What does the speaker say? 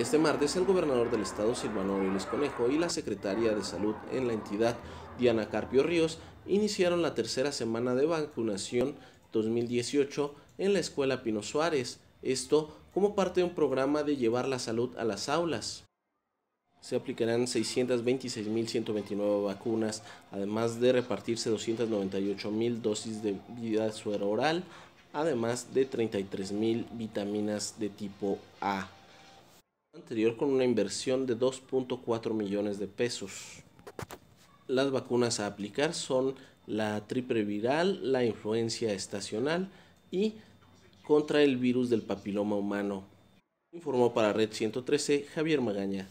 Este martes, el gobernador del estado, Silvano Aureoles Conejo, y la secretaria de salud en la entidad, Diana Carpio Ríos, iniciaron la tercera semana de vacunación 2018 en la escuela Pino Suárez, esto como parte de un programa de llevar la salud a las aulas. Se aplicarán 626.129 vacunas, además de repartirse 298.000 dosis de vida suero oral, además de 33.000 vitaminas de tipo A anterior con una inversión de 2.4 millones de pesos. Las vacunas a aplicar son la triple viral, la influencia estacional y contra el virus del papiloma humano. Informó para Red 113 Javier Magaña.